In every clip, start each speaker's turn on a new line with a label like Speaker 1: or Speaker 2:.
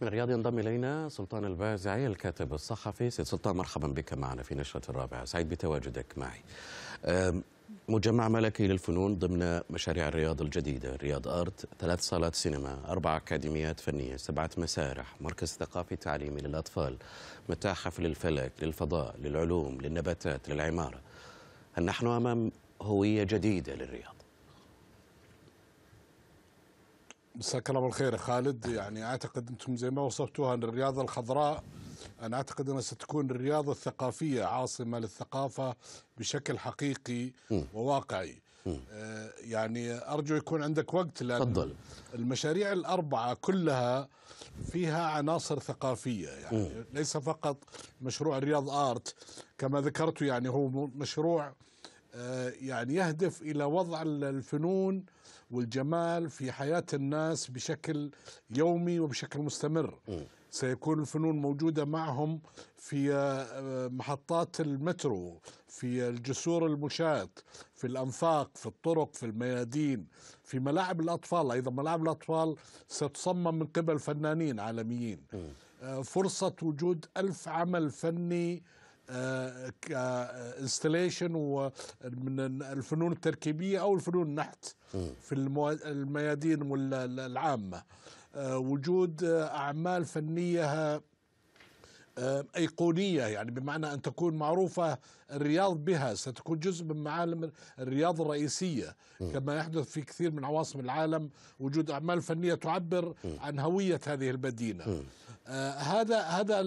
Speaker 1: من الرياض ينضم الينا سلطان البازعي الكاتب الصحفي سيد سلطان مرحبا بك معنا في نشره الرابعه سعيد بتواجدك معي مجمع ملكي للفنون ضمن مشاريع الرياض الجديده رياض ارت ثلاث صالات سينما اربع اكاديميات فنيه سبعه مسارح مركز ثقافي تعليمي للاطفال متاحف للفلك للفضاء للعلوم للنباتات للعماره هل نحن امام هويه جديده للرياض
Speaker 2: مساك الله بالخير يا خالد يعني اعتقد انتم زي ما وصفتوها ان الرياضه الخضراء انا اعتقد انها ستكون الرياضه الثقافيه عاصمه للثقافه بشكل حقيقي م. وواقعي آه، يعني ارجو يكون عندك وقت لان فضل. المشاريع الاربعه كلها فيها عناصر ثقافيه يعني م. ليس فقط مشروع الرياض ارت كما ذكرت يعني هو مشروع آه، يعني يهدف الى وضع الفنون والجمال في حياه الناس بشكل يومي وبشكل مستمر سيكون الفنون موجوده معهم في آه، محطات المترو في الجسور المشاة في الانفاق في الطرق في الميادين في ملاعب الاطفال ايضا ملاعب الاطفال ستصمم من قبل فنانين عالميين آه، فرصه وجود ألف عمل فني كانستليشن ومن الفنون التركيبيه او الفنون النحت في الميادين العامه آه، وجود آه، اعمال فنيه آه، أيقونية يعني بمعنى أن تكون معروفة الرياض بها ستكون جزء من معالم الرياض الرئيسية كما يحدث في كثير من عواصم العالم وجود أعمال فنية تعبر عن هوية هذه المدينة آه، هذا هذا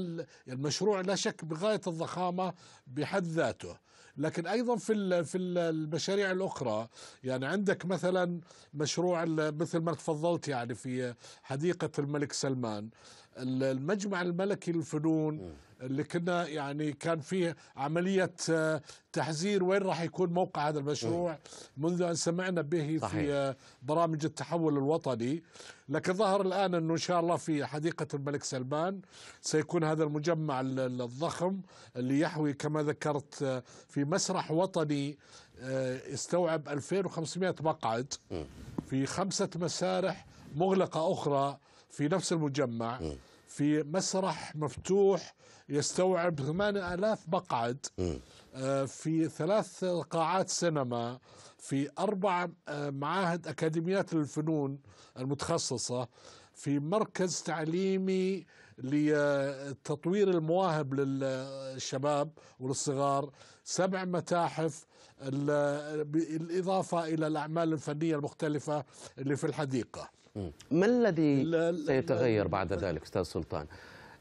Speaker 2: المشروع لا شك بغايه الضخامه بحد ذاته لكن ايضا في في المشاريع الاخرى يعني عندك مثلا مشروع مثل ما تفضلت يعني في حديقه الملك سلمان المجمع الملكي للفنون اللي كنا يعني كان فيه عملية آه، تحذير وين راح يكون موقع هذا المشروع منذ أن سمعنا به في آه، برامج التحول الوطني لكن ظهر الآن أنه إن شاء الله في حديقة الملك سلمان سيكون هذا المجمع الضخم اللي يحوي كما ذكرت آه، في مسرح وطني استوعب 2500 مقعد في خمسة مسارح مغلقة أخرى في نفس المجمع م. في مسرح مفتوح يستوعب 8000 مقعد آه، في ثلاث قاعات سينما في أربع آه، معاهد أكاديميات الفنون المتخصصة في مركز تعليمي لتطوير المواهب للشباب وللصغار سبع متاحف بالإضافة إلى الأعمال الفنية المختلفة اللي في الحديقة
Speaker 1: ما الذي لا لا سيتغير لا بعد ذلك أستاذ سلطان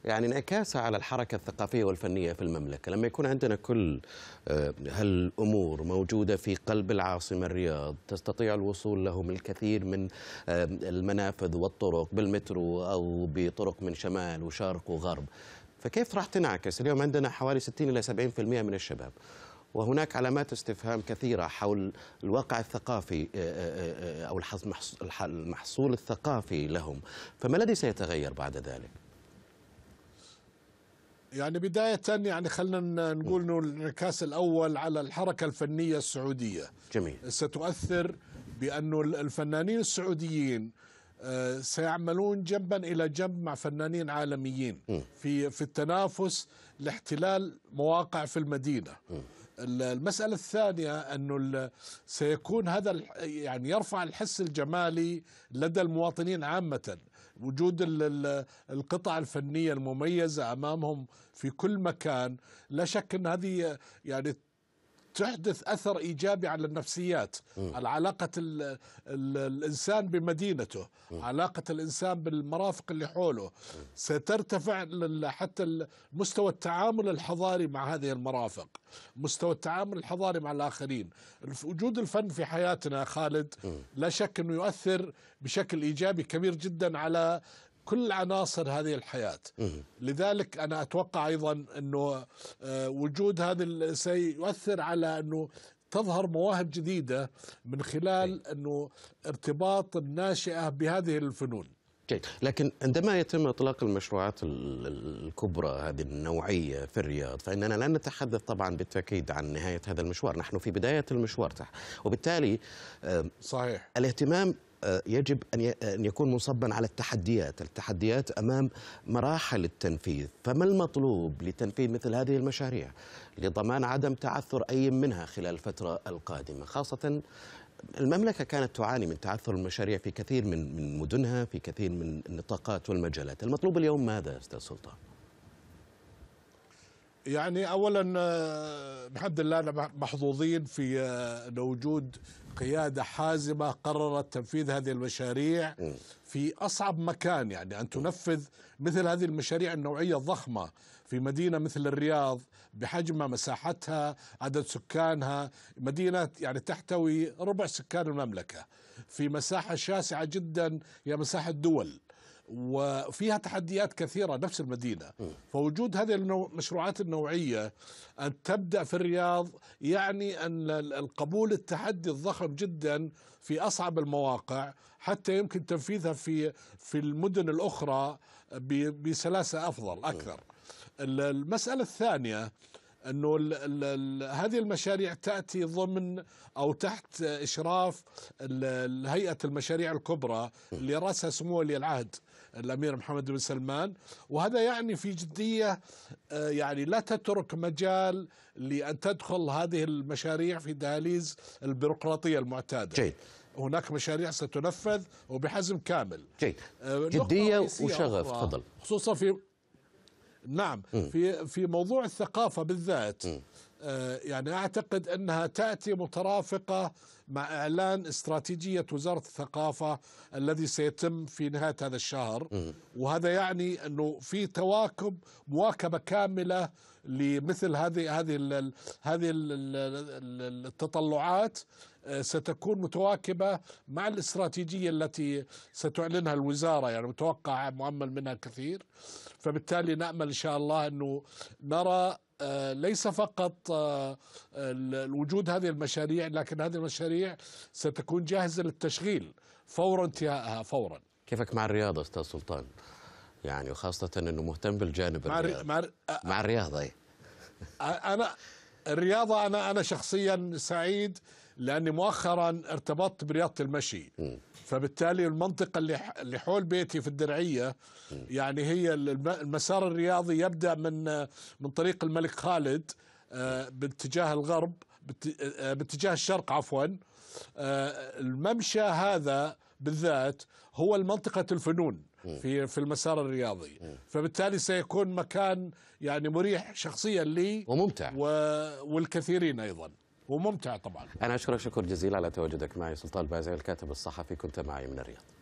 Speaker 1: يعني انعكاسها على الحركة الثقافية والفنية في المملكة لما يكون عندنا كل آه، هالأمور موجودة في قلب العاصمة الرياض تستطيع الوصول لهم الكثير من آه، المنافذ والطرق بالمترو أو بطرق من شمال وشرق وغرب فكيف راح تنعكس اليوم عندنا حوالي 60 إلى 70% من الشباب وهناك علامات استفهام كثيرة حول الواقع الثقافي آه، آه، آه، أو المحصول الثقافي لهم فما الذي سيتغير بعد ذلك؟
Speaker 2: يعني بداية يعني خلينا نقول انه الانعكاس الاول على الحركة الفنية السعودية جميل ستؤثر بانه الفنانين السعوديين سيعملون جنبا الى جنب مع فنانين عالميين في في التنافس لاحتلال مواقع في المدينة المسألة الثانية أنه سيكون هذا يعني يرفع الحس الجمالي لدى المواطنين عامة وجود القطع الفنية المميزة أمامهم في كل مكان لا شك أن هذه يعني تحدث اثر ايجابي على النفسيات، على علاقه الـ الـ الانسان بمدينته، م. علاقه الانسان بالمرافق اللي حوله، م. سترتفع حتى مستوى التعامل الحضاري مع هذه المرافق، مستوى التعامل الحضاري مع الاخرين، وجود الفن في حياتنا خالد م. لا شك انه يؤثر بشكل ايجابي كبير جدا على كل عناصر هذه الحياة لذلك أنا أتوقع أيضا أنه آه، وجود هذا سيؤثر على أنه تظهر مواهب جديدة من خلال أنه ارتباط الناشئة بهذه الفنون
Speaker 1: جيد لكن عندما يتم اطلاق المشروعات الكبرى هذه النوعيه في الرياض فاننا لا نتحدث طبعا بالتاكيد عن نهايه هذا المشوار نحن في بدايه المشوار وبالتالي صحيح الاهتمام آه، يجب أن يكون منصبا على التحديات التحديات أمام مراحل التنفيذ فما المطلوب لتنفيذ مثل هذه المشاريع لضمان عدم تعثر أي منها خلال الفترة القادمة خاصة المملكة كانت تعاني من تعثر المشاريع في كثير من مدنها في كثير من النطاقات والمجالات المطلوب اليوم ماذا أستاذ سلطان؟
Speaker 2: يعني اولا الحمد آه، لله محظوظين في آه، وجود قياده حازمه قررت تنفيذ هذه المشاريع في اصعب مكان يعني ان تنفذ مثل هذه المشاريع النوعيه الضخمه في مدينه مثل الرياض بحجمها مساحتها عدد سكانها مدينه يعني تحتوي ربع سكان المملكه في مساحه شاسعه جدا هي مساحه دول وفيها تحديات كثيرة نفس المدينة فوجود هذه المشروعات النوعية أن تبدأ في الرياض يعني أن القبول التحدي الضخم جدا في أصعب المواقع حتى يمكن تنفيذها في في المدن الأخرى بسلاسة أفضل أكثر المسألة الثانية انه هذه المشاريع تاتي ضمن او تحت اشراف هيئه المشاريع الكبرى اللي راسها سمو ولي العهد الامير محمد بن سلمان وهذا يعني في جديه آه، يعني لا تترك مجال لان تدخل هذه المشاريع في دهاليز البيروقراطيه المعتاده جيد. هناك مشاريع ستنفذ وبحزم كامل جيد. آه، جديه وشغف تفضل خصوصا في نعم م. في في موضوع الثقافه بالذات م. آه، يعني أعتقد أنها تأتي مترافقة مع إعلان استراتيجية وزارة الثقافة الذي سيتم في نهاية هذا الشهر وهذا يعني أنه في تواكب مواكبة كاملة لمثل هذه هذه هذه التطلعات آه، ستكون متواكبة مع الاستراتيجية التي ستعلنها الوزارة يعني متوقع مؤمل منها كثير فبالتالي نأمل إن شاء الله أنه نرى آه، ليس فقط آه، وجود هذه المشاريع لكن هذه المشاريع ستكون جاهزة للتشغيل فور انتهائها فورا
Speaker 1: كيفك مع الرياضة أستاذ سلطان يعني وخاصة أنه مهتم بالجانب مع الرياضي مع, مع الرياضة
Speaker 2: أنا الرياضة أنا أنا شخصيا سعيد لاني مؤخرا ارتبطت برياضه المشي فبالتالي المنطقة اللي اللي حول بيتي في الدرعية يعني هي المسار الرياضي يبدأ من من طريق الملك خالد آه، باتجاه الغرب آه، باتجاه الشرق عفوا آه، الممشى هذا بالذات هو المنطقة الفنون في في المسار الرياضي فبالتالي سيكون مكان يعني مريح شخصيا لي وممتع والكثيرين أيضا وممتع طبعا
Speaker 1: أنا أشكرك شكر جزيل على تواجدك معي سلطان بازل الكاتب الصحفي كنت معي من الرياض